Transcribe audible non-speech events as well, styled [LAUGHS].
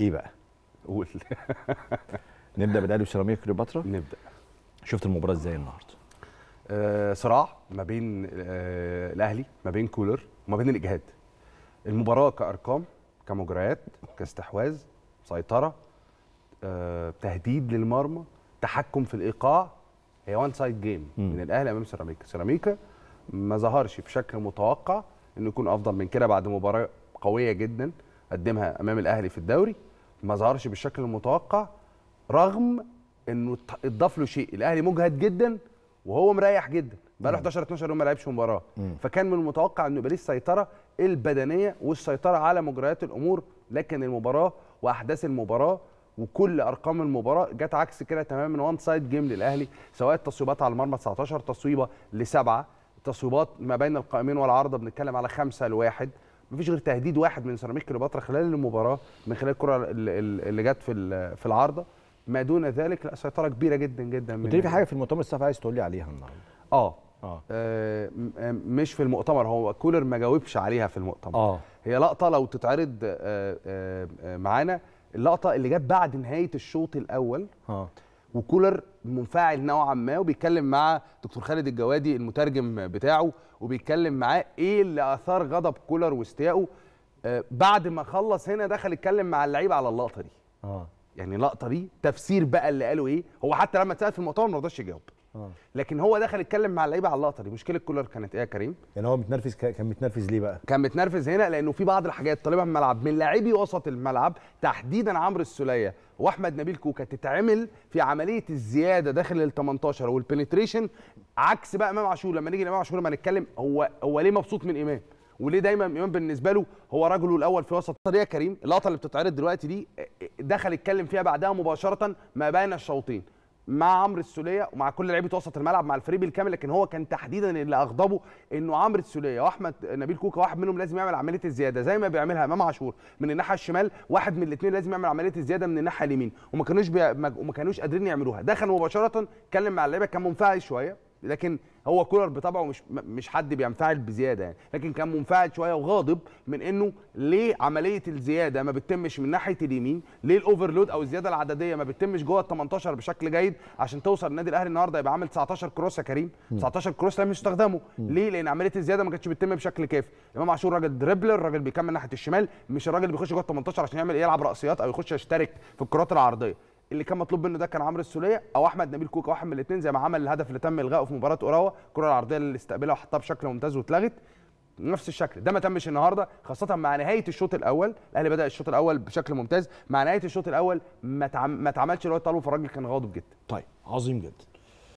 ايه بقى؟ قول [LAUGHS] نبدا بالاهلي وسيراميكا كليوباترا نبدا شفت المباراه ازاي النهارده؟ آه صراع ما بين آه الاهلي ما بين كولر وما بين الاجهاد المباراه كارقام كمجريات كاستحواذ سيطره آه تهديد للمرمى تحكم في الايقاع هي وان سايد جيم من الاهلي امام سيراميكا سيراميكا ما ظهرش بشكل متوقع انه يكون افضل من كده بعد مباراه قويه جدا قدمها امام الاهلي في الدوري ما ظهرش بالشكل المتوقع رغم انه اتضاف له شيء الاهلي مجهد جدا وهو مريح جدا بقى له 11 12 يوم ما لعبش مباراه فكان من المتوقع انه يبقى ليه السيطره البدنيه والسيطره على مجريات الامور لكن المباراه واحداث المباراه وكل ارقام المباراه جت عكس كده تماما وان سايد جيم للاهلي سواء التصويبات على المرمى 19 تصويبه لسبعه تصويبات ما بين القائمين والعارضه بنتكلم على خمسه لواحد مفيش غير تهديد واحد من سيراميك كليوباترا خلال المباراه من خلال الكره اللي جت في في العارضه ما دون ذلك لا سيطره كبيره جدا جدا من في حاجه في المؤتمر الصحفي عايز تقول لي عليها النهارده اه آه. آه،, آه مش في المؤتمر هو كولر ما جاوبش عليها في المؤتمر آه. هي لقطه لو تتعرض آه آه, آه، معانا اللقطه اللي جت بعد نهايه الشوط الاول آه. وكولر منفعل نوعا ما وبيتكلم مع دكتور خالد الجوادي المترجم بتاعه وبيتكلم معاه ايه اللي اثار غضب كولر واستيائه آه، بعد ما خلص هنا دخل يتكلم مع اللعيب على اللقطه دي اه يعني اللقطه دي تفسير بقى اللي قاله ايه هو حتى لما اتسال في المؤتمر ما رضاش يجاوب آه. لكن هو دخل اتكلم مع اللعيبه على اللقطه دي مشكله كولر كانت ايه يا كريم يعني هو متنرفز ك... كان متنرفز ليه بقى كان متنرفز هنا لانه في بعض الحاجات طالبها من الملعب من لاعبي وسط الملعب تحديدا عمرو السوليه واحمد نبيل كوكا تتعمل في عمليه الزياده داخل ال 18 والبنتريشن عكس بقى امام عاشور لما نيجي لامام عاشور لما نتكلم هو هو ليه مبسوط من امام وليه دايما امام بالنسبه له هو رجله الاول في وسط طريقه كريم اللقطه اللي بتتعرض دلوقتي دي آه، آه، دخل اتكلم فيها بعدها مباشره ما بين الشوطين مع عمرو السوليه ومع كل لعيبه وسط الملعب مع الفريق بالكامل لكن هو كان تحديدا اللي اغضبه انه عمرو السوليه واحمد نبيل كوكا واحد منهم لازم يعمل عمليه الزياده زي ما بيعملها امام عاشور من الناحيه الشمال واحد من الاثنين لازم يعمل عمليه الزياده من الناحيه اليمين وما كانوش بي... وما كانوش قادرين يعملوها دخل مباشره اتكلم مع اللعيبه كان منفعل شويه لكن هو كولر بطبعه مش مش حد بينفعل بزياده يعني لكن كان منفعل شويه وغاضب من انه ليه عمليه الزياده ما بتتمش من ناحيه اليمين ليه الاوفرلود او الزياده العدديه ما بتتمش جوه ال 18 بشكل جيد عشان توصل النادي الاهلي النهارده يبقى عامل 19 كروس يا كريم 19 كروس لم يستخدمه ليه لان عمليه الزياده ما كانتش بتتم بشكل كافي امام عاشور راجل دريبلر راجل بيكمل ناحيه الشمال مش الراجل اللي بيخش جوه ال 18 عشان يعمل ايه يلعب راسيات او يخش يشترك في الكرات العرضيه اللي كان مطلوب منه ده كان عمرو السوليه او احمد نبيل كوكا واحد من الاثنين زي ما عمل الهدف اللي تم الغائه في مباراه اوراوا الكره العرضيه اللي استقبلها وحطها بشكل ممتاز واتلغت نفس الشكل ده ما تمش النهارده خاصه مع نهايه الشوط الاول الاهلي بدا الشوط الاول بشكل ممتاز مع نهايه الشوط الاول ما تعم... ما اتعملش اللي هو طالبه فالراجل كان غاضب جدا طيب عظيم جدا